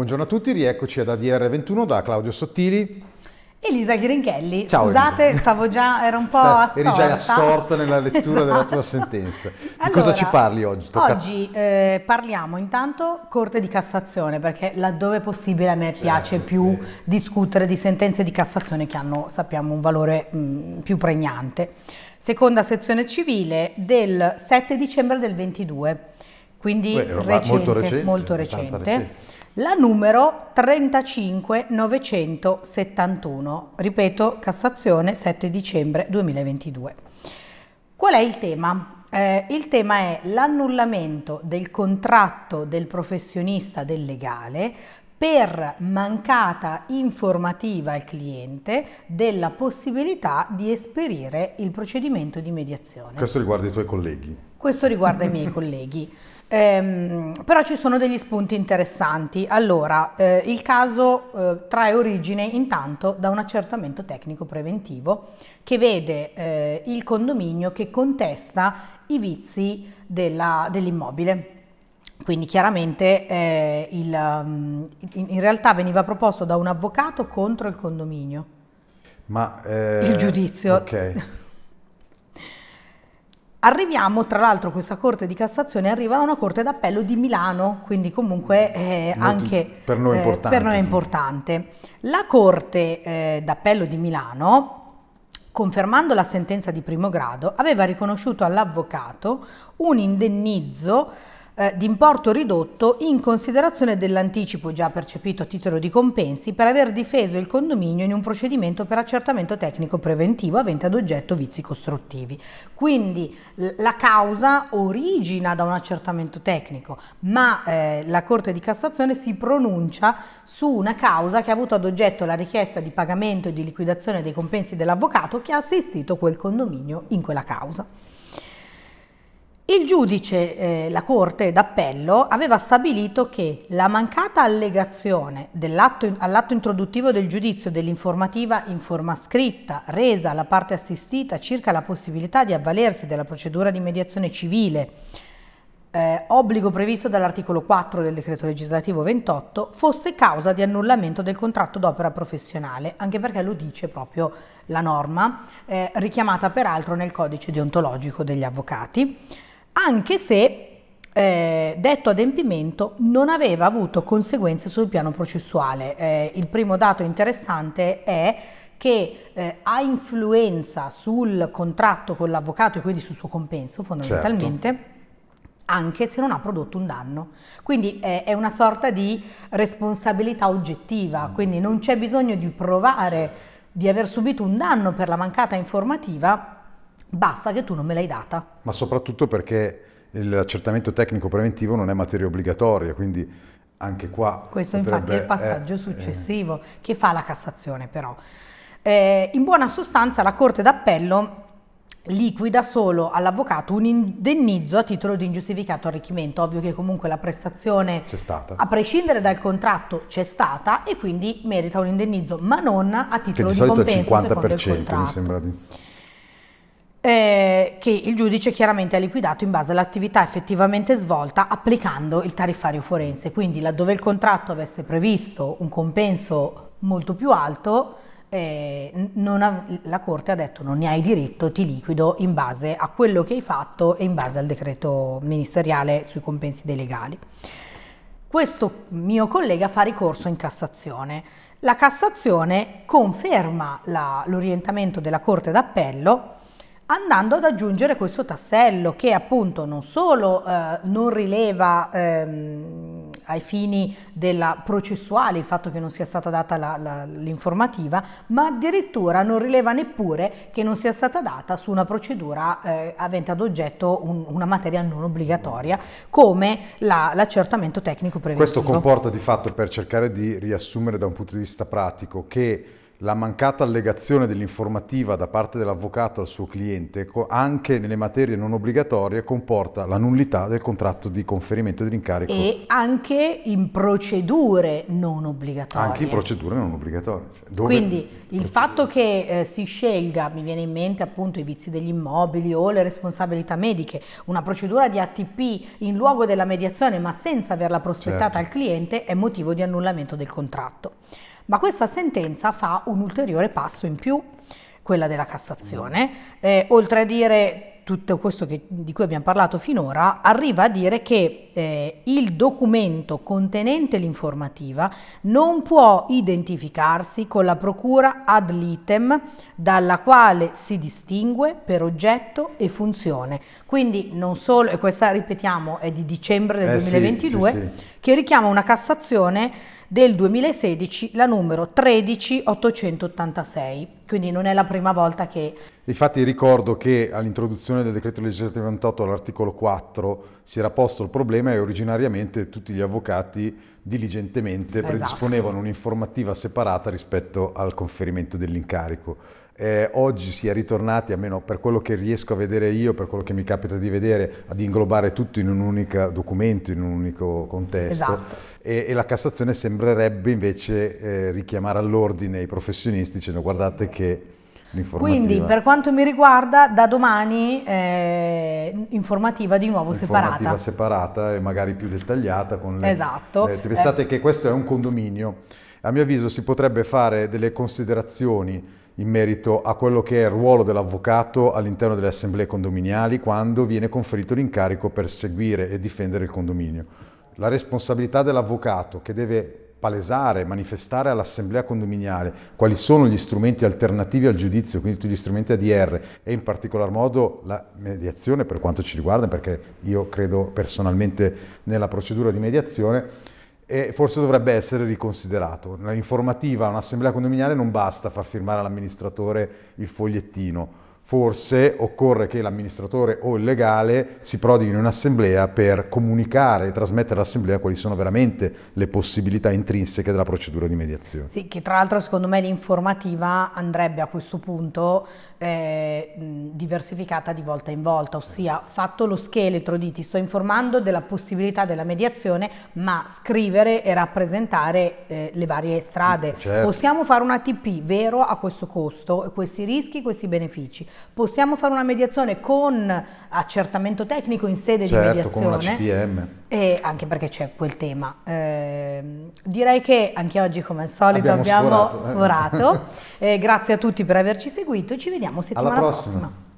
Buongiorno a tutti, rieccoci ad ADR21 da Claudio Sottili. Elisa Chirinchelli, Ciao, scusate, Elisa. stavo già, ero un po' assorta. Eri già assorta nella lettura esatto. della tua esatto. sentenza. Di allora, cosa ci parli oggi? Tocca... Oggi eh, parliamo intanto Corte di Cassazione, perché laddove possibile a me certo, piace più sì. discutere di sentenze di Cassazione che hanno, sappiamo, un valore mh, mm, più pregnante. Seconda sezione civile del 7 dicembre del 22, quindi Beh, recente, molto recente. Molto recente la numero 35971, ripeto, Cassazione 7 dicembre 2022. Qual è il tema? Eh, il tema è l'annullamento del contratto del professionista del legale per mancata informativa al cliente della possibilità di esperire il procedimento di mediazione. Questo riguarda i tuoi colleghi. Questo riguarda i miei colleghi. Ehm, però ci sono degli spunti interessanti. Allora, eh, il caso eh, trae origine intanto da un accertamento tecnico preventivo che vede eh, il condominio che contesta i vizi dell'immobile. quindi chiaramente eh, il, mm, in, realtà veniva proposto da un avvocato contro il condominio. Ma, eh, il giudizio. Ok. Arriviamo, tra l'altro questa Corte di Cassazione arriva a una Corte d'Appello di Milano, quindi comunque mm. eh, anche per noi, eh, per noi, è importante. La Corte eh, d'Appello di Milano, confermando la sentenza di primo grado, aveva riconosciuto all'avvocato un indennizzo eh, di importo ridotto in considerazione dell'anticipo già percepito a titolo di compensi per aver difeso il condominio in un procedimento per accertamento tecnico preventivo avente ad oggetto vizi costruttivi. Quindi la causa origina da un accertamento tecnico, ma eh, la Corte di Cassazione si pronuncia su una causa che ha avuto ad oggetto la richiesta di pagamento e di liquidazione dei compensi dell'avvocato che ha assistito quel condominio in quella causa. Il giudice, eh, la Corte d'Appello, aveva stabilito che la mancata allegazione all'atto introduttivo del giudizio dell'informativa in forma scritta resa alla parte assistita circa la possibilità di avvalersi della procedura di mediazione civile, eh, obbligo previsto dall'articolo 4 del decreto legislativo 28, fosse causa di annullamento del contratto d'opera professionale, anche perché lo dice proprio la norma, eh, richiamata peraltro nel codice deontologico degli avvocati anche se eh, detto adempimento non aveva avuto conseguenze sul piano processuale. Eh, il primo dato interessante è che eh, ha influenza sul contratto con l'avvocato e quindi sul suo compenso fondamentalmente. Certo. anche se non ha prodotto un danno. Quindi eh, è una sorta di responsabilità oggettiva, mm. quindi non c'è bisogno di provare di aver subito un danno per la mancata informativa basta che tu non me l'hai data. Ma soprattutto perché l'accertamento tecnico preventivo non è materia obbligatoria, quindi anche qua... Questo infatti è il passaggio eh, eh successivo eh. che fa la Cassazione però. Eh, in buona sostanza la Corte d'Appello liquida solo all'avvocato un indennizzo a titolo di ingiustificato arricchimento. Ovvio che comunque la prestazione a prescindere dal contratto c'è stata e quindi merita un indennizzo, ma non a titolo che di, di compenso. Che di solito è il 50% mi sembra di eh, che il giudice chiaramente ha liquidato in base all'attività effettivamente svolta applicando il tariffario forense. Quindi laddove il contratto avesse previsto un compenso molto più alto, eh, ha, la Corte ha detto non ne hai diritto, ti liquido in base a quello che hai fatto e in base al decreto ministeriale sui compensi dei legali. Questo mio collega fa ricorso in Cassazione. La Cassazione conferma l'orientamento della Corte d'Appello andando ad aggiungere questo tassello che appunto non solo eh, non rileva ehm, ai fini della processuale il fatto che non sia stata data l'informativa, ma addirittura non rileva neppure che non sia stata data su una procedura eh, avente ad oggetto un, una materia non obbligatoria come l'accertamento tecnico preventivo. Questo comporta di fatto per cercare di riassumere da un punto di vista pratico che la mancata allegazione dell'informativa da parte dell'avvocato al suo cliente, anche nelle materie non obbligatorie, comporta la nullità del contratto di conferimento dell'incarico. E anche in procedure non obbligatorie. Anche in procedure non obbligatorie. Cioè Quindi il fatto che eh, si scelga, mi viene in mente appunto i vizi degli immobili o le responsabilità mediche, una procedura di ATP in luogo della mediazione ma senza averla prospettata certo. al cliente è motivo di annullamento del contratto. Ma questa sentenza fa un ulteriore passo in più, quella della Cassazione, eh, oltre a dire tutto questo che, di cui abbiamo parlato finora, arriva a dire che eh, il documento contenente l'informativa non può identificarsi con la procura ad litem dalla quale si distingue per oggetto e funzione. Quindi non solo, e questa ripetiamo è di dicembre del eh 2022, sì, sì, sì. che richiama una Cassazione del 2016 la numero 13886, quindi non è la prima volta che... Infatti ricordo che all'introduzione del decreto legislativo 28 all'articolo 4 si era posto il problema e originariamente tutti gli avvocati diligentemente esatto. predisponevano un'informativa separata rispetto al conferimento dell'incarico. Eh, oggi si è ritornati, almeno per quello che riesco a vedere io, per quello che mi capita di vedere, ad inglobare tutto in un unico documento, in un unico contesto. Esatto. E, e, la Cassazione sembrerebbe invece eh, richiamare all'ordine i professionisti dicendo guardate che quindi per quanto mi riguarda da domani eh, informativa di nuovo informativa separata. separata e magari più dettagliata. Con le, esatto. Le, eh, pensate eh. che questo è un condominio. A mio avviso si potrebbe fare delle considerazioni in merito a quello che è il ruolo dell'avvocato all'interno delle assemblee condominiali quando viene conferito l'incarico per seguire e difendere il condominio. La responsabilità dell'avvocato che deve palesare, manifestare all'assemblea condominiale quali sono gli strumenti alternativi al giudizio, quindi tutti gli strumenti ADR e in particolar modo la mediazione per quanto ci riguarda, perché io credo personalmente nella procedura di mediazione, e forse dovrebbe essere riconsiderato. L'informativa a un'assemblea condominiale non basta far firmare all'amministratore il fogliettino, forse occorre che l'amministratore o il legale si prodighi in un'assemblea per comunicare e trasmettere all'assemblea quali sono veramente le possibilità intrinseche della procedura di mediazione. Sì, che tra l'altro secondo me l'informativa andrebbe a questo punto eh, diversificata di volta in volta, ossia fatto lo scheletro di ti sto informando della possibilità della mediazione, ma scrivere e rappresentare eh, le varie strade. Certo. Possiamo fare una TP, vero, a questo costo, questi rischi, questi benefici Possiamo fare una mediazione con accertamento tecnico in sede certo, di mediazione. con E anche perché c'è quel tema. Eh, direi che anche oggi, come al solito, abbiamo, abbiamo sforato. Eh. sforato. Eh. Eh, grazie a tutti per averci seguito ci vediamo settimana prossima. prossima.